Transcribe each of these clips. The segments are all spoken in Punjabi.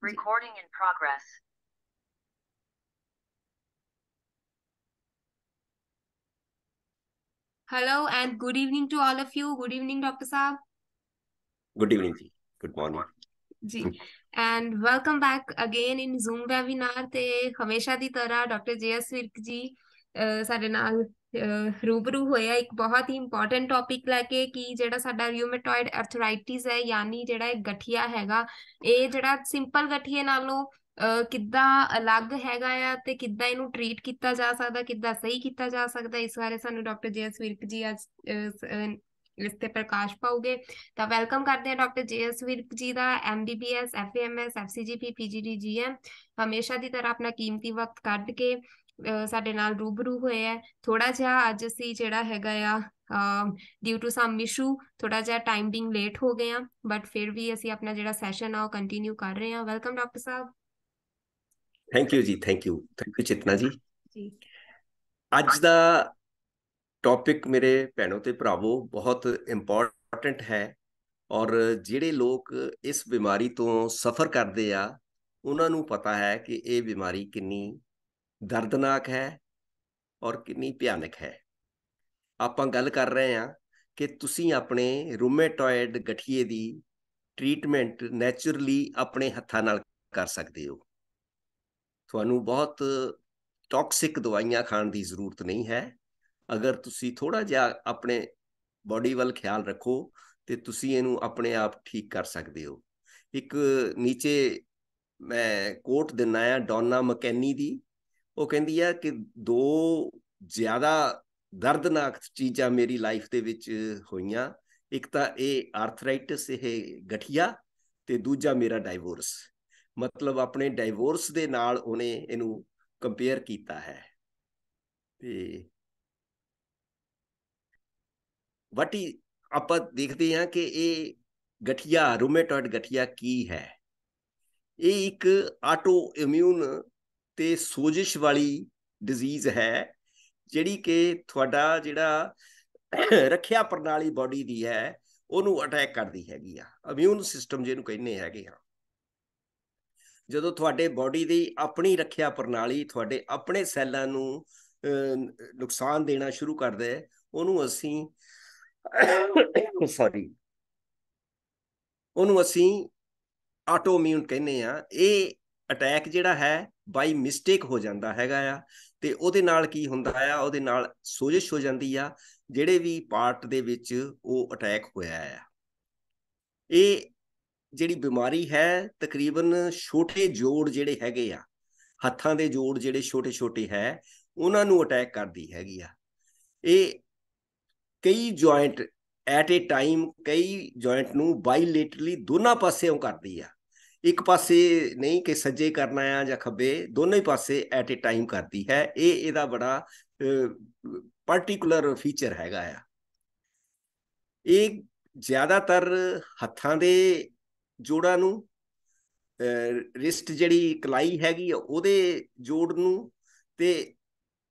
Recording in progress. Hello and good evening to all of you. Good evening, Dr. Saab. Good evening. Good morning. ਜੀ and welcome back again in Zoom webinar ਤੇ ਹਮੇਸ਼ਾ ਦੀ ਤਰ੍ਹਾਂ ਡਾਕਟਰ ਜੇਐਸ ਵਿਰਕ ਜੀ ਸਾਡੇ ਨਾਲ ਰੂਬਰੂ ਹੋਇਆ ਇੱਕ ਬਹੁਤ ਹੀ ਇੰਪੋਰਟੈਂਟ ਟੌਪਿਕ ਲੈ ਕੇ ਕਿ ਜਿਹੜਾ ਸਾਡਾ ਰਿਊਮੈਟੋਇਡ ਆਰਥਰਾਈਟਿਸ ਹੈ ਯਾਨੀ ਜਿਹੜਾ ਇਹ ਗਠੀਆ ਹੈਗਾ ਇਹ ਜਿਹੜਾ ਸਿੰਪਲ ਗਠੀਏ ਨਾਲੋਂ ਕਿੱਦਾਂ ਅਲੱਗ ਹੈਗਾ ਆ ਤੇ ਕਿੱਦਾਂ ਇਹਨੂੰ ਟ੍ਰੀਟ ਕੀਤਾ ਜਾ ਸਕਦਾ ਕਿੱਦਾਂ ਸਹੀ ਕੀਤਾ ਜਾ ਸਕਦਾ ਇਸ ਬਾਰੇ ਸਾਨੂੰ ਡਾਕਟਰ ਐਸ ਵਿਰਕ ਜੀ ਅੱਜ ਇਸ ਤੇ ਪ੍ਰਕਾਸ਼ ਪਾਉਗੇ ਤਾਂ ਵੈਲਕਮ ਕਰਦੇ ਹਾਂ ਡਾਕਟਰ ਐਸ ਵਿਰਕ ਜੀ ਦਾ ਐਮਬੀਬੀਐਸ ਐਫਏਐਮਐਸ ਐਫਸੀਜੀਪੀ ਪੀਜੀਡੀਜੀਐਮ ਹਮੇਸ਼ਾ ਦੀ ਤਰ੍ਹਾਂ ਆਪਣਾ ਕੀਮਤੀ ਵਕਤ ਕੱਢ ਕੇ ਸਾਡੇ ਨਾਲ ਰੂਬਰੂ ਹੋਏ ਆ ਥੋੜਾ ਜਿਹਾ ਅੱਜ ਅਸੀਂ ਜਿਹੜਾ ਹੈਗਾ ਆ ਡਿਊ ਟੂ ਸਮ ਇਸ਼ੂ ਥੋੜਾ ਜਿਹਾ ਟਾਈਮ ਲੇਟ ਹੋ ਗਏ ਆ ਬਟ ਫਿਰ ਵੀ ਅਸੀਂ ਆਪਣਾ ਜਿਹੜਾ ਸੈਸ਼ਨ ਆ ਉਹ ਕੰਟੀਨਿਊ ਕਰ ਰਹੇ ਆ ਵੈਲਕਮ ਡਾਕਟਰ ਸਾਹਿਬ ਥੈਂਕ ਯੂ ਜੀ thank you thank you Chitna ji ਜੀ ਅੱਜ ਦਾ ਟੌਪਿਕ ਮੇਰੇ ਭੈਣੋ ਤੇ ਭਰਾਵੋ ਬਹੁਤ ਇੰਪੋਰਟੈਂਟ ਹੈ ਔਰ ਜਿਹੜੇ ਲੋਕ ਇਸ ਬਿਮਾਰੀ ਤੋਂ ਸਫਰ ਕਰਦੇ ਆ ਉਹਨਾਂ ਨੂੰ ਪਤਾ ਹੈ ਕਿ ਇਹ ਬਿਮਾਰੀ ਕਿੰਨੀ ਦਰਦਨਾਕ ਹੈ ਔਰ ਕਿੰਨੀ ਭਿਆਨਕ ਹੈ ਆਪਾਂ ਗੱਲ ਕਰ ਰਹੇ ਹਾਂ ਕਿ ਤੁਸੀਂ ਆਪਣੇ ਰੂਮੇਟੋਇਡ ਗਠੀਏ ਦੀ ਟ੍ਰੀਟਮੈਂਟ ਨੇਚਰਲੀ ਆਪਣੇ ਹੱਥਾਂ ਨਾਲ ਕਰ ਸਕਦੇ ਹੋ ਤੁਹਾਨੂੰ ਬਹੁਤ ਟੌਕਸਿਕ ਦਵਾਈਆਂ ਖਾਣ ਦੀ ਜ਼ਰੂਰਤ ਨਹੀਂ ਹੈ ਅਗਰ ਤੁਸੀਂ ਥੋੜਾ ਜਿਹਾ ਆਪਣੇ ਬਾਡੀ ਵੱਲ ਖਿਆਲ ਰੱਖੋ ਤੇ ਤੁਸੀਂ ਇਹਨੂੰ ਆਪਣੇ ਆਪ ਠੀਕ ਕਰ ਸਕਦੇ ਹੋ ਇੱਕ ਨੀਚੇ ਮੈਂ ਕੋਟ ਦਿਨਾਇਆ ਡੋਨਾ ਮਕੈਨੀ ਦੀ ਉਹ ਕਹਿੰਦੀ ਆ ਕਿ ਦੋ ਜ਼ਿਆਦਾ ਦਰਦਨਾਕ ਚੀਜ਼ਾਂ ਮੇਰੀ ਲਾਈਫ ਦੇ ਵਿੱਚ ਹੋਈਆਂ ਇੱਕ ਤਾਂ ਇਹ ਆਰਥਰਾਈਟਿਸ ਇਹ ਗਠੀਆ ਤੇ ਦੂਜਾ ਮੇਰਾ ਡਾਈਵੋਰਸ ਮਤਲਬ ਆਪਣੇ ਡਾਈਵੋਰਸ ਦੇ ਨਾਲ ਉਹਨੇ ਇਹਨੂੰ ਕੰਪੇਅਰ ਕੀਤਾ ਹੈ ਤੇ ਵਟੀ ਆਪਾਂ ਦੇਖਦੇ ਹਾਂ ਕਿ ਇਹ ਗਠੀਆ ਰੂਮੇਟੋਇਡ ਗਠੀਆ ਕੀ ਹੈ ਇਹ ਇੱਕ ਆਟੋ ਇਮਿਊਨ ਤੇ ਸੋਜਿਸ਼ ਵਾਲੀ ਡਿਜ਼ੀਜ਼ ਹੈ ਜਿਹੜੀ ਕਿ ਤੁਹਾਡਾ ਜਿਹੜਾ ਰੱਖਿਆ ਪ੍ਰਣਾਲੀ ਬਾਡੀ ਦੀ ਹੈ ਉਹਨੂੰ ਅਟੈਕ ਕਰਦੀ ਹੈਗੀ ਆ ਇਮਿਊਨ ਸਿਸਟਮ ਜਿਹਨੂੰ ਕਹਿੰਦੇ ਹੈਗੇ ਆ ਜਦੋਂ ਤੁਹਾਡੇ ਬਾਡੀ ਦੀ ਆਪਣੀ ਰੱਖਿਆ ਪ੍ਰਣਾਲੀ ਤੁਹਾਡੇ ਆਪਣੇ ਸੈੱਲਾਂ ਨੂੰ ਨੁਕਸਾਨ ਦੇਣਾ ਸ਼ੁਰੂ ਕਰਦਾ ਹੈ ਉਹਨੂੰ ਅਸੀਂ ਸੌਰੀ ਉਹਨੂੰ ਅਸੀਂ ਇਮਿਊਨ ਕਹਿੰਦੇ ਆ ਇਹ ਅਟੈਕ ਜਿਹੜਾ ਹੈ ਬਾਈ ਮਿਸਟੇਕ ਹੋ ਜਾਂਦਾ ਹੈਗਾ ਆ ਤੇ ਉਹਦੇ ਨਾਲ ਕੀ ਹੁੰਦਾ ਆ ਉਹਦੇ ਨਾਲ ਸੋਜਿਸ਼ ਹੋ ਜਾਂਦੀ ਆ ਜਿਹੜੇ ਵੀ ਪਾਰਟ ਦੇ ਵਿੱਚ ਉਹ ਅਟੈਕ ਹੋਇਆ ਆ ਇਹ ਜਿਹੜੀ ਬਿਮਾਰੀ ਹੈ ਤਕਰੀਬਨ ਛੋਟੇ ਜੋੜ ਜਿਹੜੇ ਹੈਗੇ ਆ ਹੱਥਾਂ ਦੇ ਜੋੜ ਜਿਹੜੇ ਛੋਟੇ-ਛੋਟੇ ਹੈ ਉਹਨਾਂ ਨੂੰ ਅਟੈਕ ਕਰਦੀ ਹੈਗੀ ਆ ਇਹ ਕਈ ਜੁਆਇੰਟ ਐਟ ਅ ਟਾਈਮ ਕਈ ਜੁਆਇੰਟ ਨੂੰ ਬਾਈਲੇਟਰਲੀ ਦੋਨਾਂ ਪਾਸਿਓਂ ਕਰਦੀ ਆ ਇੱਕ ਪਾਸੇ ਨਹੀਂ ਕਿ ਸੱਜੇ ਕਰਨਾ ਆ ਜਾਂ ਖੱਬੇ ਦੋਨੇ ਪਾਸੇ ਐਟ ਅ ਟਾਈਮ ਕਰਦੀ ਹੈ ਇਹ ਇਹਦਾ ਬੜਾ ਪਾਰਟਿਕੂਲਰ ਫੀਚਰ ਹੈਗਾ ਆ ਇਹ ਜ਼ਿਆਦਾਤਰ ਹੱਥਾਂ ਦੇ ਜੋੜਾਂ ਨੂੰ ਰਿਸਟ ਜਿਹੜੀ ਕਲਾਈ ਹੈਗੀ ਉਹਦੇ ਜੋੜ ਨੂੰ ਤੇ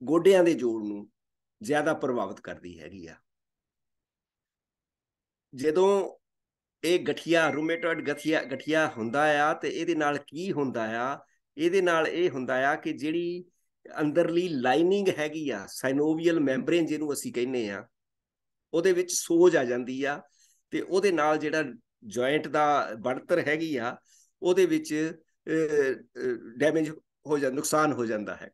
ਗੋਡਿਆਂ ਦੇ ਜੋੜ ਨੂੰ ਜ਼ਿਆਦਾ ਪ੍ਰਭਾਵਿਤ ਕਰਦੀ ਹੈਗੀ ਆ ਜਦੋਂ ਇਹ ਗਠੀਆ ਰੂਮੇਟੋਇਡ ਗਠੀਆ ਗਠੀਆ ਹੁੰਦਾ ਆ ਤੇ ਇਹਦੇ ਨਾਲ ਕੀ ਹੁੰਦਾ ਆ ਇਹਦੇ ਨਾਲ ਇਹ ਹੁੰਦਾ ਆ ਕਿ ਜਿਹੜੀ ਅੰਦਰਲੀ ਲਾਈਨਿੰਗ ਹੈਗੀ ਆ ਸਾਈਨੋਵੀਅਲ ਮੈਂਬਰੇਨ ਜਿਹਨੂੰ ਅਸੀਂ ਕਹਿੰਨੇ ਆ ਉਹਦੇ ਵਿੱਚ ਸੋਜ ਆ ਜਾਂਦੀ ਆ ਤੇ ਉਹਦੇ ਨਾਲ ਜਿਹੜਾ ਜੁਆਇੰਟ ਦਾ ਬਣਤਰ ਹੈਗੀ ਆ ਉਹਦੇ ਵਿੱਚ ਡੈਮੇਜ ਹੋ ਜਾਂਦਾ ਨੁਕਸਾਨ ਹੋ ਜਾਂਦਾ ਹੈ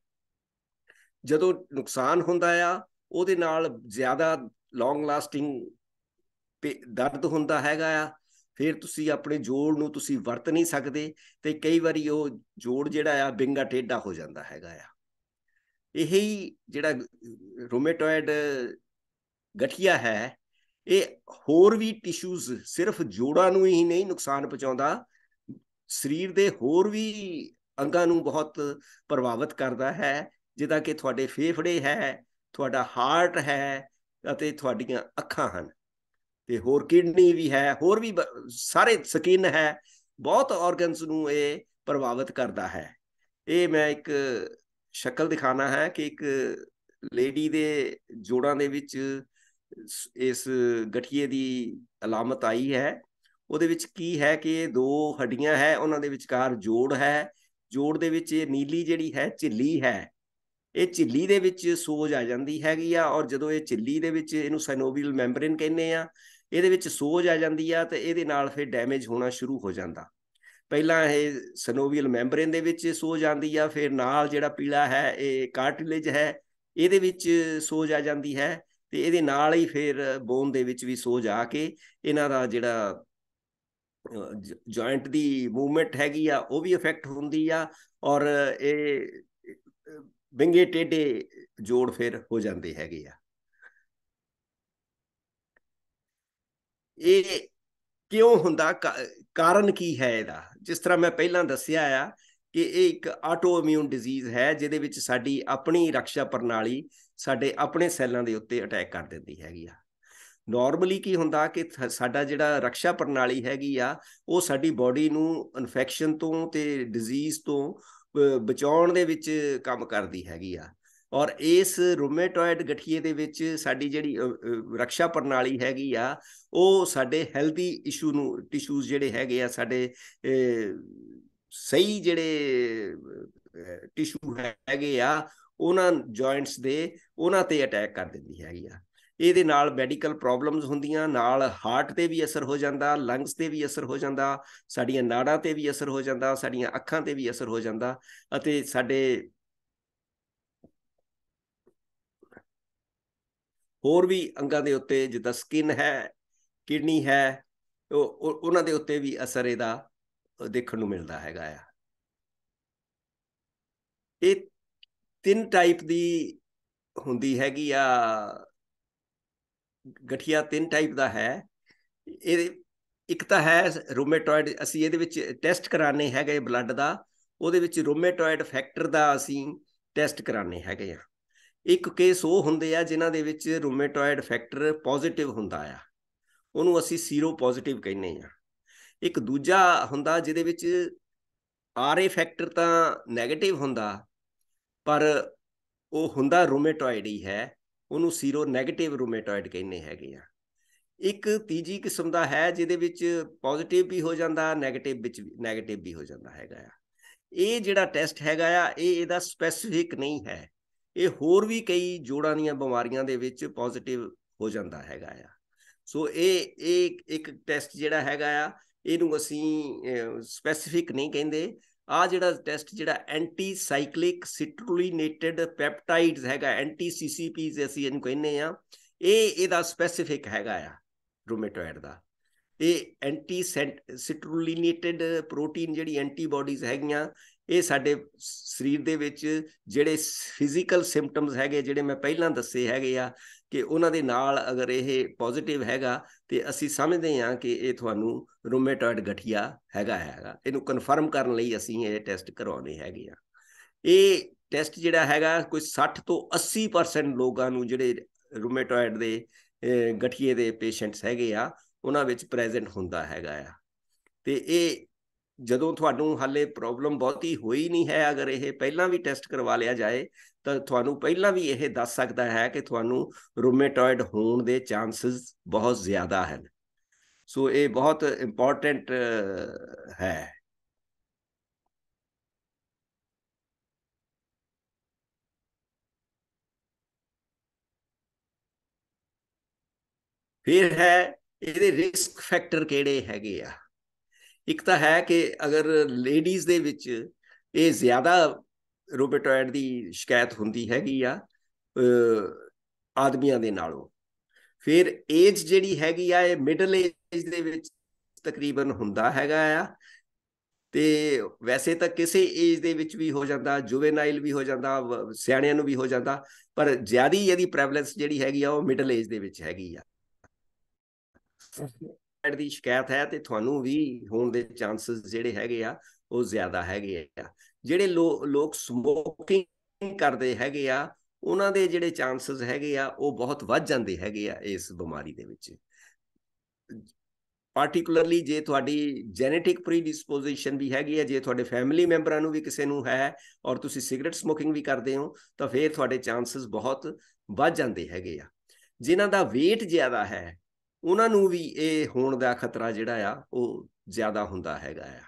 ਜਦੋਂ ਨੁਕਸਾਨ ਹੁੰਦਾ ਆ ਉਹਦੇ ਨਾਲ ਜ਼ਿਆਦਾ ਲੌਂਗ ਲਾਸਟਿੰਗ ਦਰਦ ਹੁੰਦਾ ਹੈਗਾ ਆ ਫਿਰ ਤੁਸੀਂ ਆਪਣੇ ਜੋੜ ਨੂੰ ਤੁਸੀਂ ਵਰਤ ਨਹੀਂ ਸਕਦੇ ਤੇ ਕਈ ਵਾਰੀ ਉਹ ਜੋੜ ਜਿਹੜਾ ਆ ਬਿੰਗਾ ਟੇਡਾ ਹੋ ਜਾਂਦਾ ਹੈਗਾ ਆ ਇਹੀ ਜਿਹੜਾ ਰੋਮੇਟੋਇਡ ਗਠੀਆ ਹੈ ਇਹ ਹੋਰ ਵੀ ਟਿਸ਼ੂਜ਼ ਸਿਰਫ ਜੋੜਾਂ ਨੂੰ ਹੀ ਨਹੀਂ ਨੁਕਸਾਨ ਪਹੁੰਚਾਉਂਦਾ ਸਰੀਰ ਦੇ ਹੋਰ ਵੀ ਅੰਗਾਂ ਨੂੰ ਬਹੁਤ ਪ੍ਰਭਾਵਿਤ ਕਰਦਾ ਹੈ ਜਿਦਾ ਕਿ ਤੁਹਾਡੇ ਫੇਫੜੇ ਹੈ ਤੁਹਾਡਾ ਹਾਰਟ ਹੈ ਅਤੇ ਤੁਹਾਡੀਆਂ ਅੱਖਾਂ ਹਨ ਤੇ ਹੋਰ ਕਿਡਨੀ ਵੀ ਹੈ ਹੋਰ ਵੀ ਸਾਰੇ ਸਕਿਨ ਹੈ ਬਹੁਤ ਆਰਗਨਸ ਨੂੰ ਇਹ ਪ੍ਰਭਾਵਿਤ ਕਰਦਾ ਹੈ ਇਹ ਮੈਂ ਇੱਕ ਸ਼ਕਲ ਦਿਖਾਣਾ ਹੈ ਕਿ ਇੱਕ ਲੇਡੀ ਦੇ ਜੋੜਾਂ ਦੇ ਵਿੱਚ ਇਸ ਗਠੀਏ ਦੀ ਅਲਮਤ ਆਈ ਹੈ ਉਹਦੇ ਵਿੱਚ ਕੀ ਹੈ ਕਿ ਦੋ ਹੱਡੀਆਂ ਹੈ ਉਹਨਾਂ ਦੇ ਵਿਚਕਾਰ ਜੋੜ ਹੈ ਜੋੜ ਦੇ ਵਿੱਚ ਇਹ ਨੀਲੀ ਜਿਹੜੀ ਹੈ ਝਿੱਲੀ ਹੈ ਇਹ ਝਿੱਲੀ ਦੇ ਵਿੱਚ ਸੋਜ ਆ ਜਾਂਦੀ ਹੈਗੀ ਆ ਔਰ ਜਦੋਂ ਇਹ ਝਿੱਲੀ ਦੇ ਵਿੱਚ ਇਹਨੂੰ ਸਾਈਨੋਵੀਅਲ ਮੈਂਬਰੇਨ ਕਹਿੰਦੇ ਆ ਇਹਦੇ ਵਿੱਚ ਸੋਜ ਆ ਜਾਂਦੀ ਆ ਤੇ ਇਹਦੇ ਨਾਲ ਫਿਰ ਡੈਮੇਜ ਹੋਣਾ ਸ਼ੁਰੂ ਹੋ ਜਾਂਦਾ ਪਹਿਲਾਂ ਇਹ ਸਿਨੋਵੀਅਲ ਮੈਂਬਰੇਨ ਦੇ ਵਿੱਚ ਸੋਜ ਆਂਦੀ ਆ ਫਿਰ ਨਾਲ ਜਿਹੜਾ ਪੀਲਾ ਹੈ ਇਹ ਕਾਰਟਿਲੇਜ ਹੈ ਇਹਦੇ ਵਿੱਚ ਸੋਜ ਆ ਜਾਂਦੀ ਹੈ ਤੇ ਇਹਦੇ ਨਾਲ ਹੀ ਫਿਰ ਬੋਨ ਦੇ ਵਿੱਚ ਵੀ ਸੋਜ ਆ ਕੇ ਇਹਨਾਂ ਦਾ ਜਿਹੜਾ ਜੁਆਇੰਟ ਦੀ ਮੂਵਮੈਂਟ ਹੈਗੀ ਆ ਉਹ ਵੀ ਇਫੈਕਟ ਹੁੰਦੀ ਆ ਔਰ ਇਹ ਵਿੰਗੇ ਟੇਡੇ ਜੋੜ ਫਿਰ ਹੋ ਜਾਂਦੇ ਹੈਗੇ ਆ ਇਹ ਕਿਉਂ ਹੁੰਦਾ ਕਾਰਨ ਕੀ ਹੈ ਇਹਦਾ ਜਿਸ ਤਰ੍ਹਾਂ ਮੈਂ ਪਹਿਲਾਂ ਦੱਸਿਆ ਆ ਕਿ ਇਹ ਇੱਕ ਆਟੋ ਇਮਿਊਨ ਡਿਜ਼ੀਜ਼ ਹੈ ਜਿਹਦੇ ਵਿੱਚ ਸਾਡੀ ਆਪਣੀ ਰੱਖਿਆ ਪ੍ਰਣਾਲੀ ਸਾਡੇ ਆਪਣੇ ਸੈੱਲਾਂ ਦੇ ਉੱਤੇ ਅਟੈਕ ਕਰ ਦਿੰਦੀ ਹੈਗੀ ਆ ਨਾਰਮਲੀ ਕੀ ਹੁੰਦਾ ਕਿ ਸਾਡਾ ਜਿਹੜਾ ਰੱਖਿਆ ਪ੍ਰਣਾਲੀ ਹੈਗੀ ਆ ਉਹ ਸਾਡੀ ਬਾਡੀ ਨੂੰ ਇਨਫੈਕਸ਼ਨ ਤੋਂ ਤੇ ਡਿਜ਼ੀਜ਼ ਤੋਂ ਬਚਾਉਣ ਦੇ ਵਿੱਚ ਕੰਮ ਕਰਦੀ ਹੈਗੀ ਆ ਔਰ ਇਸ ਰੋਮੇਟੋਇਡ ਗਠੀਏ ਦੇ ਵਿੱਚ ਸਾਡੀ ਜਿਹੜੀ ਰੱਖਿਆ ਪ੍ਰਣਾਲੀ ਹੈਗੀ ਆ ਉਹ ਸਾਡੇ ਹੈਲਦੀ ਇਸ਼ੂ ਨੂੰ ਟਿਸ਼ੂਜ਼ ਜਿਹੜੇ ਹੈਗੇ ਆ ਸਾਡੇ ਸਹੀ ਜਿਹੜੇ ਟਿਸ਼ੂ ਹੈਗੇ ਆ ਉਹਨਾਂ ਜੁਆਇੰਟਸ ਦੇ ਉਹਨਾਂ ਤੇ ਅਟੈਕ ਕਰ ਦਿੰਦੀ ਹੈਗੀ ਆ ਇਹਦੇ ਨਾਲ ਮੈਡੀਕਲ ਪ੍ਰੋਬਲਮਸ ਹੁੰਦੀਆਂ ਨਾਲ ਹਾਰਟ ਤੇ ਵੀ ਅਸਰ ਹੋ ਜਾਂਦਾ ਲੰਗਸ ਤੇ ਵੀ ਅਸਰ ਹੋ ਜਾਂਦਾ ਸਾਡੀਆਂ ਨਾੜਾਂ ਤੇ ਵੀ ਅਸਰ ਹੋ ਜਾਂਦਾ ਸਾਡੀਆਂ ਅੱਖਾਂ ਤੇ ਵੀ ਅਸਰ ਹੋ ਜਾਂਦਾ ਅਤੇ ਸਾਡੇ ਹੋਰ ਵੀ ਅੰਗਾਂ ਦੇ ਉੱਤੇ ਜਿੱਦਾਂ ਸਕਿਨ ਹੈ ਕਿਡਨੀ ਹੈ ਉਹ ਉਹਨਾਂ ਦੇ ਉੱਤੇ ਵੀ ਅਸਰ ਇਹਦਾ ਦੇਖਣ ਨੂੰ ਮਿਲਦਾ ਹੈਗਾ ਆ ਇਹ ਤਿੰਨ ਟਾਈਪ ਦੀ ਹੁੰਦੀ ਹੈਗੀ ਆ ਗਠੀਆ ਤਿੰਨ ਟਾਈਪ ਦਾ ਹੈ ਇਹ ਇੱਕ ਤਾਂ ਹੈ ਰੋਮੇਟੋਇਡ ਅਸੀਂ ਇਹਦੇ ਵਿੱਚ ਟੈਸਟ ਕਰਾਣੇ ਹੈਗੇ ਬਲੱਡ ਦਾ ਉਹਦੇ ਵਿੱਚ ਰੋਮੇਟੋਇਡ ਫੈਕਟਰ ਦਾ ਅਸੀਂ ਟੈਸਟ ਕਰਾਣੇ ਹੈਗੇ ਆ ਇੱਕ ਕੇਸ ਉਹ ਹੁੰਦੇ ਆ ਜਿਨ੍ਹਾਂ ਦੇ ਵਿੱਚ ਰੂਮੇਟੋਇਡ ਫੈਕਟਰ ਪੋਜ਼ਿਟਿਵ ਹੁੰਦਾ ਆ ਉਹਨੂੰ ਅਸੀਂ ਸੀਰੋ ਪੋਜ਼ਿਟਿਵ ਕਹਿੰਦੇ ਆ ਇੱਕ ਦੂਜਾ ਹੁੰਦਾ ਜਿਹਦੇ ਵਿੱਚ ਆਰਏ ਫੈਕਟਰ ਤਾਂ 네ਗੇਟਿਵ ਹੁੰਦਾ ਪਰ ਉਹ ਹੁੰਦਾ ਰੂਮੇਟੋਇਡ ਹੀ ਹੈ ਉਹਨੂੰ ਸੀਰੋ 네ਗੇਟਿਵ ਰੂਮੇਟੋਇਡ ਕਹਿੰਦੇ ਹੈਗੇ ਆ ਇੱਕ ਤੀਜੀ ਕਿਸਮ ਦਾ ਹੈ ਜਿਹਦੇ ਵਿੱਚ ਪੋਜ਼ਿਟਿਵ ਵੀ ਹੋ ਜਾਂਦਾ 네ਗੇਟਿਵ ਵਿੱਚ 네ਗੇਟਿਵ ਵੀ ਹੋ ਜਾਂਦਾ ਹੈਗਾ ਆ ਇਹ ਜਿਹੜਾ ਟੈਸਟ ਹੈਗਾ ਆ ਇਹ ਇਹਦਾ ਸਪੈਸੀਫਿਕ ਨਹੀਂ ਹੈ ਇਹ ਹੋਰ ਵੀ ਕਈ ਜੋੜਾਂ ਦੀਆਂ ਬਿਮਾਰੀਆਂ ਦੇ ਵਿੱਚ ਪੋਜ਼ਿਟਿਵ ਹੋ ਜਾਂਦਾ ਹੈਗਾ ਆ ਸੋ ਇਹ ਇੱਕ ਇੱਕ ਟੈਸਟ ਜਿਹੜਾ ਹੈਗਾ ਆ ਇਹਨੂੰ ਅਸੀਂ ਸਪੈਸੀਫਿਕ ਨਹੀਂ ਕਹਿੰਦੇ ਆ ਜਿਹੜਾ ਟੈਸਟ ਜਿਹੜਾ ਐਂਟੀ ਸਾਈਕਲਿਕ ਸਿਟਰੂਲੀਨੇਟਡ ਪੈਪਟਾਈਡਸ ਹੈਗਾ ਐਂਟੀ ਸੀਸੀਪੀਜ਼ ਅਸੀਂ ਇਹਨੂੰ ਕਹਿੰਦੇ ਆ ਇਹ ਇਹਦਾ ਸਪੈਸੀਫਿਕ ਹੈਗਾ ਆ ਰੂਮੇਟੋਇਡ ਦਾ ਇਹ ਐਂਟੀ ਸਿਟਰੂਲੀਨੇਟਡ ਪ੍ਰੋਟੀਨ ਜਿਹੜੀ ਐਂਟੀਬਾਡੀਜ਼ ਹੈਗੀਆਂ ਇਹ ਸਾਡੇ ਸਰੀਰ ਦੇ ਵਿੱਚ ਜਿਹੜੇ ਫਿਜ਼ੀਕਲ ਸਿੰਪਟਮਸ ਹੈਗੇ ਜਿਹੜੇ ਮੈਂ ਪਹਿਲਾਂ ਦੱਸੇ ਹੈਗੇ ਆ ਕਿ ਉਹਨਾਂ ਦੇ ਨਾਲ ਅਗਰ ਇਹ ਪੋਜ਼ਿਟਿਵ ਹੈਗਾ ਤੇ ਅਸੀਂ ਸਮਝਦੇ ਹਾਂ ਕਿ ਇਹ ਤੁਹਾਨੂੰ ਰੂਮੇਟਾਇਡ ਗਠੀਆ ਹੈਗਾ ਹੈਗਾ ਇਹਨੂੰ ਕਨਫਰਮ ਕਰਨ ਲਈ ਅਸੀਂ ਇਹ ਟੈਸਟ ਕਰਾਉਣੇ ਹੈਗੇ ਆ ਇਹ ਟੈਸਟ ਜਿਹੜਾ ਹੈਗਾ ਕੋਈ 60 ਤੋਂ 80% ਲੋਕਾਂ ਨੂੰ ਜਿਹੜੇ ਰੂਮੇਟਾਇਡ ਦੇ ਗਠੀਏ ਦੇ ਪੇਸ਼ੈਂਟਸ ਹੈਗੇ ਆ ਉਹਨਾਂ ਵਿੱਚ ਪ੍ਰੈਜ਼ੈਂਟ ਹੁੰਦਾ ਹੈਗਾ ਆ ਤੇ ਇਹ ਜਦੋਂ ਤੁਹਾਨੂੰ ਹਾਲੇ ਪ੍ਰੋਬਲਮ ਬਹੁਤੀ ਹੋਈ ਨਹੀਂ ਹੈ ਅਗਰ ਇਹ ਪਹਿਲਾਂ ਵੀ ਟੈਸਟ ਕਰਵਾ ਲਿਆ ਜਾਏ ਤਾਂ ਤੁਹਾਨੂੰ ਪਹਿਲਾਂ ਵੀ ਇਹ ਦੱਸ ਸਕਦਾ ਹੈ ਕਿ ਤੁਹਾਨੂੰ ਰੂਮੇਟੋਇਡ ਹੋਣ ਦੇ ਚਾਂਸਸ ਬਹੁਤ ਜ਼ਿਆਦਾ ਹਨ ਸੋ ਇਹ ਬਹੁਤ ਇੰਪੋਰਟੈਂਟ ਹੈ ਫਿਰ ਹੈ ਇਹਦੇ ਰਿਸਕ ਫੈਕਟਰ ਕਿਹੜੇ ਹੈਗੇ ਆ ਇੱਕ ਤਾਂ ਹੈ ਕਿ ਅਗਰ ਲੇਡੀਜ਼ ਦੇ ਵਿੱਚ ਇਹ ਜ਼ਿਆਦਾ ਰੋਬੋਟੋਇਡ ਦੀ ਸ਼ਿਕਾਇਤ ਹੁੰਦੀ ਹੈਗੀ ਆ ਆਦਮੀਆਂ ਦੇ ਨਾਲੋਂ ਫਿਰ ਏਜ ਜਿਹੜੀ ਹੈਗੀ ਆ ਇਹ ਮਿਡਲ ਏਜ ਦੇ ਵਿੱਚ ਤਕਰੀਬਨ ਹੁੰਦਾ ਹੈਗਾ ਆ ਤੇ ਵੈਸੇ ਤਾਂ ਕਿਸੇ ਏਜ ਦੇ ਵਿੱਚ ਵੀ ਹੋ ਜਾਂਦਾ ਜੁਵੇਨਾਈਲ ਵੀ ਹੋ ਜਾਂਦਾ ਸਿਆਣਿਆਂ ਨੂੰ ਵੀ ਹੋ ਜਾਂਦਾ ਪਰ ਜ਼ਿਆਦੀ ਇਹਦੀ ਪ੍ਰੈਵਲੈਂਸ ਜਿਹੜੀ ਹੈਗੀ ਆ ਉਹ ਮਿਡਲ ਏਜ ਦੇ ਵਿੱਚ ਹੈਗੀ ਆ ਥਾਇਰਾਇਡ ਦੀ ਸ਼ਿਕਾਇਤ ਹੈ ਤੇ ਤੁਹਾਨੂੰ ਵੀ ਹੋਣ ਦੇ ਚਾਂਸਸ ਜਿਹੜੇ ਹੈਗੇ ਆ ਉਹ ਜ਼ਿਆਦਾ ਹੈਗੇ ਆ ਜਿਹੜੇ ਲੋਕ ਸਮੋਕਿੰਗ ਕਰਦੇ ਹੈਗੇ ਆ ਉਹਨਾਂ ਦੇ ਜਿਹੜੇ ਚਾਂਸਸ ਹੈਗੇ ਆ ਉਹ ਬਹੁਤ ਵੱਧ ਜਾਂਦੇ ਹੈਗੇ ਆ ਇਸ ਬਿਮਾਰੀ ਦੇ ਵਿੱਚ ਪਾਰਟਿਕੂਲਰਲੀ ਜੇ ਤੁਹਾਡੀ ਜੈਨੇਟਿਕ ਪ੍ਰੀਡਿਸਪੋਜੀਸ਼ਨ ਵੀ ਹੈਗੀ ਹੈ ਜੇ ਤੁਹਾਡੇ ਫੈਮਿਲੀ ਮੈਂਬਰਾਂ ਨੂੰ ਵੀ ਕਿਸੇ ਨੂੰ ਹੈ ਔਰ ਤੁਸੀਂ ਸਿਗਰਟ ਸਮੋਕਿੰਗ ਵੀ ਕਰਦੇ ਹੋ ਤਾਂ ਫਿਰ ਤੁਹਾਡੇ ਚਾਂਸਸ ਬਹੁਤ ਵੱਧ ਜਾਂਦੇ ਹੈਗੇ ਆ ਜਿਨ੍ਹਾਂ ਦਾ weight ਜ਼ਿਆਦਾ ਹੈ ਉਹਨਾਂ ਨੂੰ ਵੀ ਇਹ ਹੋਣ ਦਾ ਖਤਰਾ ਜਿਹੜਾ ਆ ਉਹ ਜ਼ਿਆਦਾ ਹੁੰਦਾ ਹੈਗਾ ਆ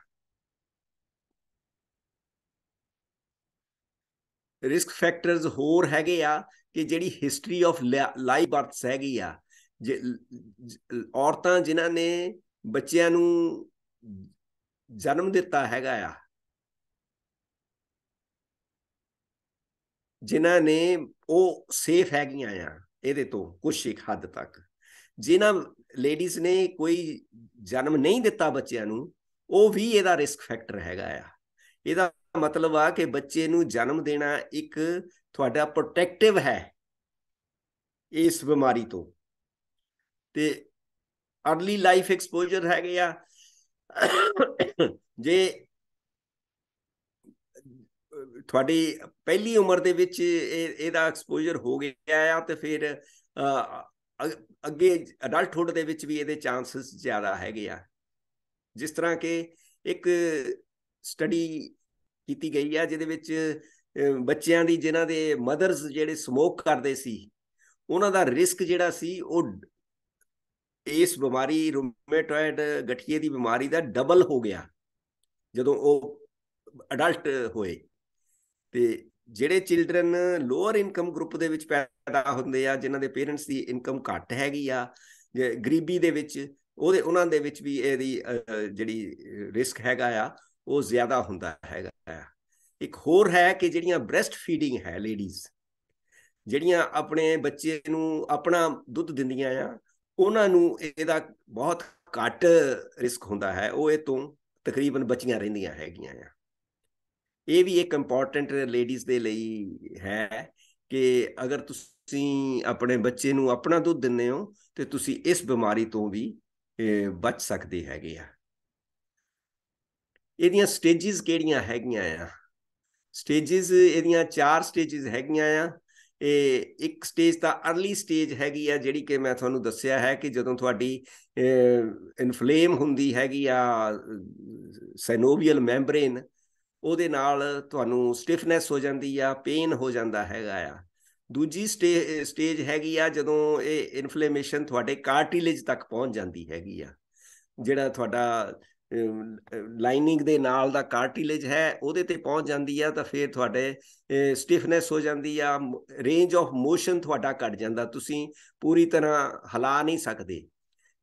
ਰਿਸਕ ਫੈਕਟਰਸ ਹੋਰ ਹੈਗੇ ਆ ਕਿ ਜਿਹੜੀ ਹਿਸਟਰੀ ਆਫ ਲਾਈਵ ਬਰਥਸ ਹੈਗੀ ਆ ਜੇ ਔਰਤਾਂ ਜਿਨ੍ਹਾਂ ਨੇ ਬੱਚਿਆਂ ਨੂੰ ਜਨਮ ਦਿੱਤਾ ਹੈਗਾ ਆ ਜਿਨ੍ਹਾਂ ਨੇ ਉਹ ਸੇਫ ਹੈਗੀਆਂ ਆ ਇਹਦੇ ਤੋਂ ਕੁਝ ਇੱਕ ਹੱਦ ਤੱਕ ਜਿਨ੍ਹਾਂ ਲੇਡੀਜ਼ ਨੇ ਕੋਈ ਜਨਮ ਨਹੀਂ ਦਿੱਤਾ ਬੱਚਿਆਂ ਨੂੰ ਉਹ ਵੀ ਇਹਦਾ ਰਿਸਕ ਫੈਕਟਰ ਹੈਗਾ ਆ ਇਹਦਾ ਮਤਲਬ ਆ ਕਿ ਬੱਚੇ ਨੂੰ ਜਨਮ ਦੇਣਾ ਇੱਕ ਤੁਹਾਡਾ ਪ੍ਰੋਟੈਕਟਿਵ ਹੈ ਇਸ ਬਿਮਾਰੀ ਤੋਂ ਤੇ अर्ਲੀ ਲਾਈਫ ਐਕਸਪੋਜ਼ਰ ਹੈ ਆ ਜੇ ਤੁਹਾਡੀ ਪਹਿਲੀ ਉਮਰ ਦੇ ਵਿੱਚ ਇਹਦਾ ਐਕਸਪੋਜ਼ਰ ਹੋ ਗਿਆ ਆ ਤੇ ਫਿਰ ਅੱਗੇ ਅਡਲਟਹੂਡ ਦੇ ਵਿੱਚ ਵੀ ਇਹਦੇ ਚਾਂਸਸ ਜ਼ਿਆਦਾ ਹੈਗੇ ਆ ਜਿਸ ਤਰ੍ਹਾਂ ਕਿ ਇੱਕ ਸਟੱਡੀ ਕੀਤੀ ਗਈ ਆ ਜਿਹਦੇ ਵਿੱਚ ਬੱਚਿਆਂ ਦੀ ਜਿਨ੍ਹਾਂ ਦੇ ਮਦਰਸ ਜਿਹੜੇ ਸਮੋਕ ਕਰਦੇ ਸੀ ਉਹਨਾਂ ਦਾ ਰਿਸਕ ਜਿਹੜਾ ਸੀ ਉਹ ਇਸ ਬਿਮਾਰੀ ਰੂਮੇਟੋਇਡ ਗਠੀਏ ਦੀ ਬਿਮਾਰੀ ਦਾ ਡਬਲ ਹੋ ਗਿਆ ਜਦੋਂ ਉਹ ਅਡਲਟ ਹੋਏ ਤੇ ਜਿਹੜੇ ਚਿਲड्रन ਲੋਅਰ ਇਨਕਮ ਗਰੁੱਪ ਦੇ ਵਿੱਚ ਪੈਦਾ ਹੁੰਦੇ ਆ ਜਿਨ੍ਹਾਂ ਦੇ ਪੇਰੈਂਟਸ ਦੀ ਇਨਕਮ ਘੱਟ ਹੈਗੀ ਆ ਗਰੀਬੀ ਦੇ ਵਿੱਚ ਉਹਦੇ ਉਹਨਾਂ ਦੇ ਵਿੱਚ ਵੀ ਇਹਦੀ ਜਿਹੜੀ ਰਿਸਕ ਹੈਗਾ ਆ ਉਹ ਜ਼ਿਆਦਾ ਹੁੰਦਾ ਹੈਗਾ ਆ ਇੱਕ ਹੋਰ ਹੈ ਕਿ ਜਿਹੜੀਆਂ ਬ੍ਰੈਸਟ ਫੀਡਿੰਗ ਹੈ ਲੇਡੀਜ਼ ਜਿਹੜੀਆਂ ਆਪਣੇ ਬੱਚੇ ਨੂੰ ਆਪਣਾ ਦੁੱਧ ਦਿੰਦੀਆਂ ਆ ਉਹਨਾਂ ਨੂੰ ਇਹਦਾ ਬਹੁਤ ਘੱਟ ਰਿਸਕ ਹੁੰਦਾ ਹੈ ਉਹ ਇਹ ਤੋਂ ਤਕਰੀਬਨ ਬਚੀਆਂ ਰਹਿੰਦੀਆਂ ਹੈਗੀਆਂ ਆ ਇਹ ਵੀ ਇੱਕ ਇੰਪੋਰਟੈਂਟ ਲੇਡੀਜ਼ ਦੇ ਲਈ ਹੈ ਕਿ ਅਗਰ ਤੁਸੀਂ ਆਪਣੇ ਬੱਚੇ ਨੂੰ ਆਪਣਾ ਦੁੱਧ ਦਿੰਦੇ ਹੋ ਤੇ ਤੁਸੀਂ ਇਸ ਬਿਮਾਰੀ ਤੋਂ ਵੀ ਬਚ ਸਕਦੇ ਹੈਗੇ ਆ ਇਹਦੀਆਂ ਸਟੇजेस ਕਿਹੜੀਆਂ ਹੈਗੀਆਂ ਆ ਸਟੇजेस ਇਹਦੀਆਂ ਚਾਰ ਸਟੇजेस ਹੈਗੀਆਂ ਆ ਇਹ ਇੱਕ ਸਟੇਜ ਤਾਂ अर्ਲੀ ਸਟੇਜ ਹੈਗੀ ਆ ਜਿਹੜੀ ਕਿ ਮੈਂ ਤੁਹਾਨੂੰ ਦੱਸਿਆ ਹੈ ਕਿ ਜਦੋਂ ਤੁਹਾਡੀ ਇਨਫਲੇਮ ਹੁੰਦੀ ਹੈਗੀ ਆ ਸਿਨੋਵੀਅਲ ਮੈਂਬਰੇਨ ਉਹਦੇ ਨਾਲ ਤੁਹਾਨੂੰ ਸਟਿਫਨੈਸ ਹੋ ਜਾਂਦੀ ਆ ਪੇਨ ਹੋ ਜਾਂਦਾ ਹੈਗਾ ਆ ਦੂਜੀ ਸਟੇਜ ਹੈਗੀ ਆ ਜਦੋਂ ਇਹ ਇਨਫਲੇਮੇਸ਼ਨ ਤੁਹਾਡੇ ਕਾਰਟਿਲੇਜ ਤੱਕ ਪਹੁੰਚ ਜਾਂਦੀ ਹੈਗੀ ਆ ਜਿਹੜਾ ਤੁਹਾਡਾ ਲਾਈਨਿੰਗ ਦੇ ਨਾਲ ਦਾ ਕਾਰਟਿਲੇਜ ਹੈ ਉਹਦੇ ਤੇ ਪਹੁੰਚ ਜਾਂਦੀ ਆ ਤਾਂ ਫਿਰ ਤੁਹਾਡੇ ਸਟਿਫਨੈਸ ਹੋ ਜਾਂਦੀ ਆ ਰੇਂਜ ਆਫ ਮੋਸ਼ਨ ਤੁਹਾਡਾ ਘਟ ਜਾਂਦਾ ਤੁਸੀਂ ਪੂਰੀ ਤਰ੍ਹਾਂ ਹਿਲਾ ਨਹੀਂ ਸਕਦੇ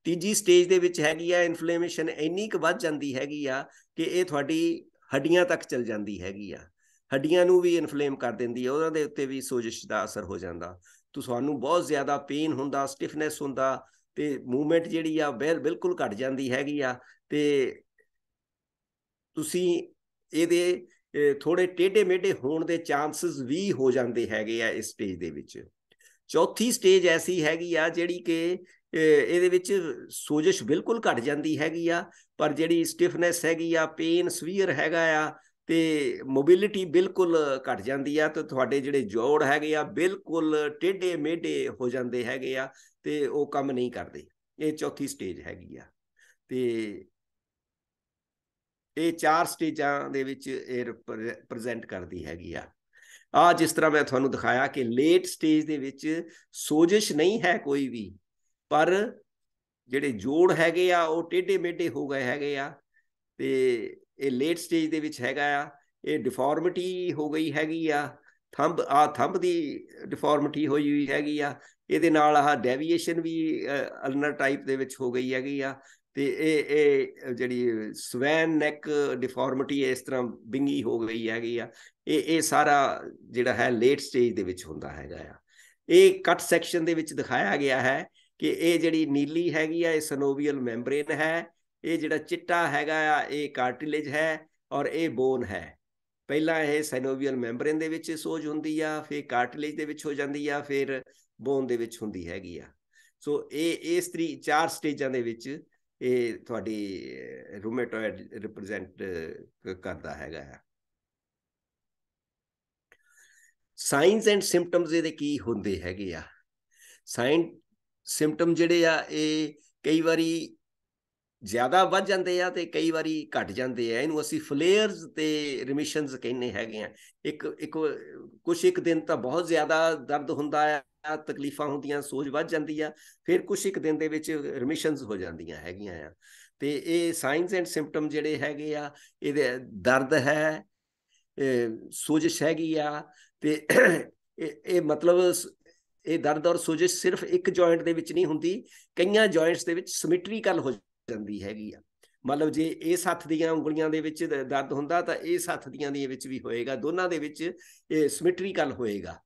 ਤੀਜੀ ਸਟੇਜ ਦੇ ਵਿੱਚ ਹੈਗੀ ਆ ਇਨਫਲੇਮੇਸ਼ਨ ਇੰਨੀ ਕੁ ਵੱਧ ਜਾਂਦੀ ਹੈਗੀ ਆ ਕਿ ਇਹ ਤੁਹਾਡੀ ਹੱਡੀਆਂ ਤੱਕ ਚਲ ਜਾਂਦੀ ਹੈਗੀ ਆ ਹੱਡੀਆਂ ਨੂੰ ਵੀ ਇਨਫਲੇਮ ਕਰ ਦਿੰਦੀ ਹੈ ਉਹਨਾਂ ਦੇ ਉੱਤੇ ਵੀ ਸੋਜਿਸ਼ ਦਾ ਅਸਰ ਹੋ ਜਾਂਦਾ ਤੁਹਾਨੂੰ ਬਹੁਤ ਜ਼ਿਆਦਾ ਪੇਨ ਹੁੰਦਾ ਸਟਿਫਨੈਸ ਹੁੰਦਾ ਤੇ ਮੂਵਮੈਂਟ ਜਿਹੜੀ ਆ ਬਿਲਕੁਲ ਘਟ ਜਾਂਦੀ ਹੈਗੀ ਆ ਤੇ ਤੁਸੀਂ ਇਹਦੇ ਥੋੜੇ ਟੇਢੇ ਮੇਢੇ ਹੋਣ ਦੇ ਚਾਂਸਸ ਵੀ ਹੋ ਜਾਂਦੇ ਹੈਗੇ ਆ ਇਸ ਸਟੇਜ ਦੇ ਵਿੱਚ ਚੌਥੀ ਸਟੇਜ ਐਸੀ ਹੈਗੀ ਆ ਜਿਹੜੀ ਕਿ ਇਹਦੇ ਵਿੱਚ ਸੋਜਿਸ਼ ਬਿਲਕੁਲ ਘਟ ਜਾਂਦੀ ਹੈਗੀ ਆ ਪਰ ਜਿਹੜੀ ਸਟਿਫਨੈਸ ਹੈਗੀ ਆ ਪੇਨ ਸਵੀਅਰ ਹੈਗਾ ਆ ਤੇ ਮੋਬਿਲਿਟੀ ਬਿਲਕੁਲ ਘਟ ਜਾਂਦੀ ਆ ਤੇ ਤੁਹਾਡੇ ਜਿਹੜੇ ਜੋੜ ਹੈਗੇ ਆ ਬਿਲਕੁਲ ਟੇਢੇ ਮੇਢੇ ਹੋ ਜਾਂਦੇ ਹੈਗੇ ਆ ਤੇ ਉਹ ਕੰਮ ਨਹੀਂ ਕਰਦੇ ਇਹ ਚੌਥੀ ਸਟੇਜ ਹੈਗੀ ਆ ਤੇ ਇਹ ਚਾਰ ਸਟੇਜਾਂ ਦੇ ਵਿੱਚ ਇਹ ਪ੍ਰੈਜ਼ੈਂਟ ਕਰਦੀ ਹੈਗੀ ਆ ਆ ਜਿਸ ਤਰ੍ਹਾਂ ਮੈਂ ਤੁਹਾਨੂੰ ਦਿਖਾਇਆ ਕਿ ਲੇਟ ਸਟੇਜ ਦੇ ਵਿੱਚ ਸੋਜਿਸ਼ ਨਹੀਂ ਹੈ ਕੋਈ ਵੀ ਪਰ ਜਿਹੜੇ ਜੋੜ ਹੈਗੇ ਆ ਉਹ ਟੇਢੇ ਮੇਢੇ ਹੋ ਗਏ ਹੈਗੇ ਆ ਤੇ ਇਹ ਲੇਟ ਸਟੇਜ ਦੇ ਵਿੱਚ ਹੈਗਾ ਆ ਇਹ ਡਿਫਾਰਮਿਟੀ ਹੋ ਗਈ ਹੈਗੀ ਆ ਥੰਬ ਆ ਥੰਬ ਦੀ ਡਿਫਾਰਮਿਟੀ ਹੋਈ ਹੋਈ ਹੈਗੀ ਆ ਇਹਦੇ ਨਾਲ ਆ ਡੈਵੀਏਸ਼ਨ ਵੀ ਅਲਨਰ ਟਾਈਪ ਦੇ ਵਿੱਚ ਹੋ ਗਈ ਹੈਗੀ ਆ ਤੇ ਇਹ ਇਹ ਜਿਹੜੀ ਸਵੈਨ ਨੈਕ ਡਿਫਾਰਮਿਟੀ ਇਸ ਤਰ੍ਹਾਂ ਬਿੰਗੀ ਹੋ ਗਈ ਹੈਗੀ ਆ ਇਹ ਇਹ ਸਾਰਾ ਜਿਹੜਾ ਹੈ ਲੇਟ ਸਟੇਜ ਦੇ ਵਿੱਚ ਹੁੰਦਾ ਹੈਗਾ ਆ ਇਹ ਕੱਟ ਸੈਕਸ਼ਨ ਦੇ ਵਿੱਚ ਦਿਖਾਇਆ ਗਿਆ ਹੈ ਕਿ ਇਹ ਜਿਹੜੀ ਨੀਲੀ ਹੈਗੀ ਆ ਇਹ ਸਨੋਵੀਅਲ ਮੈਂਬਰੇਨ ਹੈ ਇਹ ਜਿਹੜਾ ਚਿੱਟਾ ਹੈਗਾ ਆ ਇਹ ਕਾਰਟਿਲੇਜ ਹੈ ਔਰ ਇਹ ਬੋਨ ਹੈ ਪਹਿਲਾਂ ਇਹ ਸੈਨੋਵੀਅਲ ਮੈਂਬਰੇਨ ਦੇ ਵਿੱਚ ਸੋਜ ਹੁੰਦੀ ਆ ਫਿਰ ਕਾਰਟਿਲੇਜ ਦੇ ਵਿੱਚ ਹੋ ਜਾਂਦੀ ਆ ਫਿਰ ਬੋਨ ਦੇ ਵਿੱਚ ਹੁੰਦੀ ਹੈਗੀ ਆ ਸੋ ਇਹ ਇਸ ਤਰੀ ਚਾਰ ਸਟੇਜਾਂ ਦੇ ਵਿੱਚ ਇਹ ਤੁਹਾਡੀ ਰੂਮੇਟੋਇਡ ਰਿਪਰੈਜ਼ੈਂਟ ਕਰਦਾ ਹੈਗਾ ਆ ਸਾਈਨਸ ਐਂਡ ਸਿੰਪਟਮਸ ਇਹਦੇ ਕੀ ਹੁੰਦੇ ਹੈਗੇ ਆ ਸਾਈਨ ਸਿੰਪਟਮ ਜਿਹੜੇ ਆ ਇਹ ਕਈ ਵਾਰੀ ਜ਼ਿਆਦਾ ਵੱਧ ਜਾਂਦੇ ਆ ਤੇ ਕਈ ਵਾਰੀ ਘਟ ਜਾਂਦੇ ਆ ਇਹਨੂੰ ਅਸੀਂ ਫਲੇਅਰਸ ਤੇ ਰਿਮਿਸ਼ਨਸ ਕਹਿੰਨੇ ਹੈਗੇ ਆ ਇੱਕ ਇੱਕ ਕੁਝ ਇੱਕ ਦਿਨ ਤਾਂ ਬਹੁਤ ਜ਼ਿਆਦਾ ਦਰਦ ਹੁੰਦਾ ਆ ਤਕਲੀਫਾਂ ਹੁੰਦੀਆਂ ਸੋਜ ਵੱਧ ਜਾਂਦੀ ਆ ਫਿਰ ਕੁਝ ਇੱਕ ਦਿਨ ਦੇ ਵਿੱਚ ਰਿਮਿਸ਼ਨਸ ਹੋ ਜਾਂਦੀਆਂ ਹੈਗੀਆਂ ਆ ਤੇ ਇਹ ਸਾਈਨਸ ਐਂਡ ਸਿੰਪਟਮ ਜਿਹੜੇ ਹੈਗੇ ਆ ਇਹਦੇ ਦਰਦ ਹੈ ਸੋਜਿਸ਼ ਹੈਗੀ ਆ ਤੇ ਇਹ ਮਤਲਬ ਇਹ ਦਰਦ ਔਰ ਸੋਜਿਸ਼ ਸਿਰਫ ਇੱਕ ਜੁਆਇੰਟ ਦੇ ਵਿੱਚ ਨਹੀਂ ਹੁੰਦੀ ਕਈਆਂ ਜੁਆਇੰਟਸ ਦੇ ਵਿੱਚ ਸਿਮਟਰੀਕਲ ਹੋ ਜਾਂਦੀ ਹੈਗੀ ਆ ਮਤਲਬ ਜੇ ਇਹ ਸੱਥ ਦੀਆਂ ਉਂਗਲੀਆਂ ਦੇ ਵਿੱਚ ਦਰਦ ਹੁੰਦਾ ਤਾਂ ਇਹ ਸੱਥ ਦੀਆਂ ਦੀਆਂ ਵਿੱਚ ਵੀ ਹੋਏਗਾ ਦੋਨਾਂ ਦੇ ਵਿੱਚ ਇਹ ਸਿਮਟਰੀਕਲ ਹੋਏਗਾ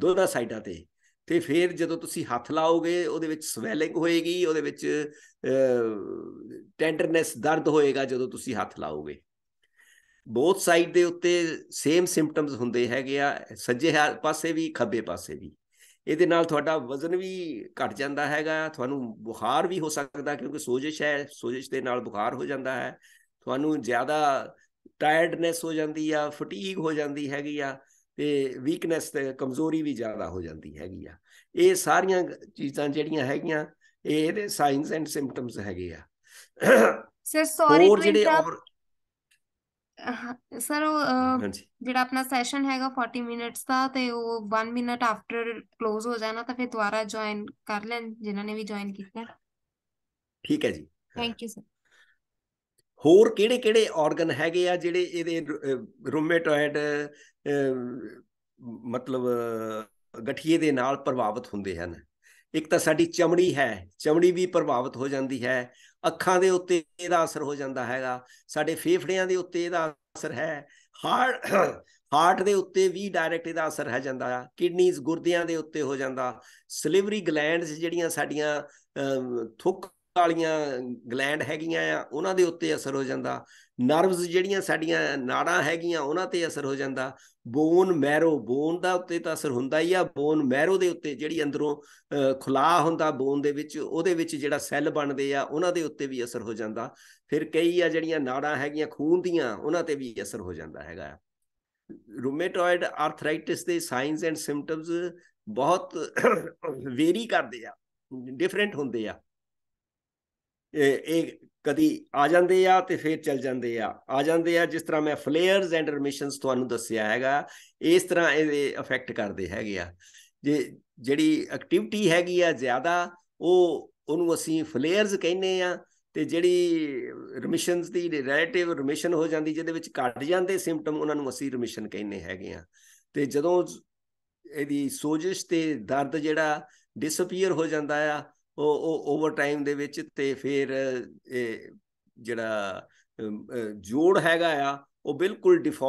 ਦੋਨਾਂ ਸਾਈਡਾਂ ਤੇ ਤੇ ਫਿਰ ਜਦੋਂ ਤੁਸੀਂ ਹੱਥ ਲਾਓਗੇ ਉਹਦੇ ਵਿੱਚ ਸਵੈਲਿੰਗ ਹੋਏਗੀ ਉਹਦੇ ਵਿੱਚ ਟੈਂਡਰਨੈਸ ਦਰਦ ਹੋਏਗਾ ਜਦੋਂ ਤੁਸੀਂ ਹੱਥ ਲਾਓਗੇ ਬੋਥ ਸਾਈਡ ਦੇ ਉੱਤੇ ਸੇਮ ਸਿੰਪਟਮਸ ਹੁੰਦੇ ਹੈਗੇ ਆ ਸੱਜੇ ਪਾਸੇ ਵੀ ਖੱਬੇ ਪਾਸੇ ਵੀ ਇਹਦੇ ਨਾਲ ਤੁਹਾਡਾ ਵਜ਼ਨ ਵੀ ਘਟ ਜਾਂਦਾ ਹੈਗਾ ਤੁਹਾਨੂੰ ਬੁਖਾਰ ਵੀ ਹੋ ਸਕਦਾ ਕਿਉਂਕਿ ਸੋਜਿਸ਼ ਹੈ ਸੋਜਿਸ਼ ਦੇ ਨਾਲ ਬੁਖਾਰ ਹੋ ਜਾਂਦਾ ਹੈ ਤੁਹਾਨੂੰ ਜ਼ਿਆਦਾ ਟਾਇਰਡਨੈਸ ਹੋ ਜਾਂਦੀ ਆ ਫਟੀਗ ਹੋ ਜਾਂਦੀ ਹੈਗੀ ਆ ਤੇ ਵੀਕਨੈਸ ਤੇ ਕਮਜ਼ੋਰੀ ਵੀ ਜ਼ਿਆਦਾ ਹੋ ਜਾਂਦੀ ਹੈਗੀ ਆ ਇਹ ਸਾਰੀਆਂ ਚੀਜ਼ਾਂ ਜਿਹੜੀਆਂ ਹੈਗੀਆਂ ਇਹ ਇਹਦੇ ਸਾਈਨਸ ਐਂਡ ਸਿੰਪਟਮਸ ਹੈਗੇ ਆ sir sorry to interrupt sir ਉਹ ਜਿਹੜਾ ਆਪਣਾ ਸੈਸ਼ਨ ਹੈਗਾ 40 ਮਿੰਟਸ ਦਾ ਤੇ ਉਹ 1 ਮਿੰਟ ਆਫਟਰ ক্লোਜ਼ ਹੋ ਜਾਣਾ ਤਾਂ ਫਿਰ ਦੁਬਾਰਾ ਜੁਆਇਨ ਕਰ ਲੈਣ ਜਿਨ੍ਹਾਂ ਨੇ ਵੀ ਜੁਆਇਨ ਕੀਤਾ ਠੀਕ ਹੈ ਜੀ ਥੈਂਕ ਯੂ ਸਰ ਹੋਰ ਕਿਹੜੇ ਕਿਹੜੇ ਆਰਗਨ ਹੈਗੇ ਆ ਜਿਹੜੇ ਇਹਦੇ ਰੂਮੇਟੋਇਡ ਮਤਲਬ ਗਠੀਏ ਦੇ ਨਾਲ ਪ੍ਰਭਾਵਿਤ ਹੁੰਦੇ ਹਨ ਇੱਕ ਤਾਂ ਸਾਡੀ ਚਮੜੀ ਹੈ ਚਮੜੀ ਵੀ ਪ੍ਰਭਾਵਿਤ ਹੋ ਜਾਂਦੀ ਹੈ ਅੱਖਾਂ ਦੇ ਉੱਤੇ ਇਹਦਾ ਅਸਰ ਹੋ ਜਾਂਦਾ ਹੈਗਾ ਸਾਡੇ ਫੇਫੜਿਆਂ ਦੇ ਉੱਤੇ ਇਹਦਾ ਅਸਰ ਹੈ ਹਾਰਟ ਹਾਰਟ ਦੇ ਉੱਤੇ ਵੀ ਡਾਇਰੈਕਟ ਇਹਦਾ ਅਸਰ ਹੈ ਜਾਂਦਾ ਆ ਕਿਡਨੀਜ਼ ਗੁਰਦਿਆਂ ਦੇ ਉੱਤੇ ਹੋ ਜਾਂਦਾ ਸਲਿਵਰੀ ਗਲੈਂਡਸ ਜਿਹੜੀਆਂ ਸਾਡੀਆਂ ਥੁੱਕ ਵਾਲੀਆਂ ਗਲੈਂਡ ਹੈਗੀਆਂ ਆ ਉਹਨਾਂ ਦੇ ਉੱਤੇ ਅਸਰ ਹੋ ਜਾਂਦਾ ਨਰਵਸ ਜਿਹੜੀਆਂ ਸਾਡੀਆਂ ਨਾੜਾਂ ਹੈਗੀਆਂ ਉਹਨਾਂ ਤੇ ਅਸਰ ਹੋ ਜਾਂਦਾ ਬੋਨ ਮੈਰੋ ਬੋਨ ਦਾ ਉੱਤੇ ਤਾਂ ਅਸਰ ਹੁੰਦਾ ਹੀ ਆ ਬੋਨ ਮੈਰੋ ਦੇ ਉੱਤੇ ਜਿਹੜੀ ਅੰਦਰੋਂ ਖੁਲਾ ਹੁੰਦਾ ਬੋਨ ਦੇ ਵਿੱਚ ਉਹਦੇ ਵਿੱਚ ਜਿਹੜਾ ਸੈੱਲ ਬਣਦੇ ਆ ਉਹਨਾਂ ਦੇ ਉੱਤੇ ਵੀ ਅਸਰ ਹੋ ਜਾਂਦਾ ਫਿਰ ਕਈ ਆ ਜਿਹੜੀਆਂ ਨਾੜਾਂ ਹੈਗੀਆਂ ਖੂਨ ਦੀਆਂ ਉਹਨਾਂ ਤੇ ਵੀ ਅਸਰ ਹੋ ਜਾਂਦਾ ਹੈਗਾ ਰੂਮੇਟੋਇਡ ਆਰਥਰਾਈਟਿਸ ਦੇ ਸਾਈਨਸ ਐਂਡ ਸਿੰਪਟਮਸ ਬਹੁਤ ਵੇਰੀ ਕਰਦੇ ਆ ਡਿਫਰੈਂਟ ਹੁੰਦੇ ਆ ਇਹ ਕਦੀ ਆ ਜਾਂਦੇ ਆ ਤੇ ਫਿਰ ਚਲ ਜਾਂਦੇ ਆ ਆ ਜਾਂਦੇ ਆ ਜਿਸ ਤਰ੍ਹਾਂ ਮੈਂ ਫਲੇਅਰਸ ਐਂਡ ਰਿਮਿਸ਼ਨਸ ਤੁਹਾਨੂੰ ਦੱਸਿਆ ਹੈਗਾ ਇਸ ਤਰ੍ਹਾਂ ਇਹ ਇਫੈਕਟ ਕਰਦੇ ਹੈਗੇ ਆ ਜੇ ਜਿਹੜੀ ਐਕਟੀਵਿਟੀ ਹੈਗੀ ਆ ਜ਼ਿਆਦਾ ਉਹ ਉਹਨੂੰ ਅਸੀਂ ਫਲੇਅਰਸ ਕਹਿੰਦੇ ਆ ਤੇ ਜਿਹੜੀ ਰਿਮਿਸ਼ਨਸ ਦੀ ਰਿਲੇਟਿਵ ਰਿਮਿਸ਼ਨ ਹੋ ਜਾਂਦੀ ਜਿਹਦੇ ਵਿੱਚ ਘਟ ਜਾਂਦੇ ਸਿੰਪਟਮ ਉਹਨਾਂ ਨੂੰ ਅਸੀਂ ਰਿਮਿਸ਼ਨ ਕਹਿੰਦੇ ਹੈਗੇ ਆ ਤੇ ਜਦੋਂ ਇਹਦੀ ਸੋਜਿਸ਼ ਤੇ ਦਰਦ ਜਿਹੜਾ ਡਿਸਅਪੀਅਰ ਹੋ ਜਾਂਦਾ ਆ ਉਹ ਓਵਰ ਟਾਈਮ ਦੇ ਵਿੱਚ ਤੇ ਫਿਰ ਇਹ ਜਿਹੜਾ ਜੋੜ ਹੈਗਾ ਆ ਉਹ ਬਿਲਕੁਲ ਡਿਫਾਲਟ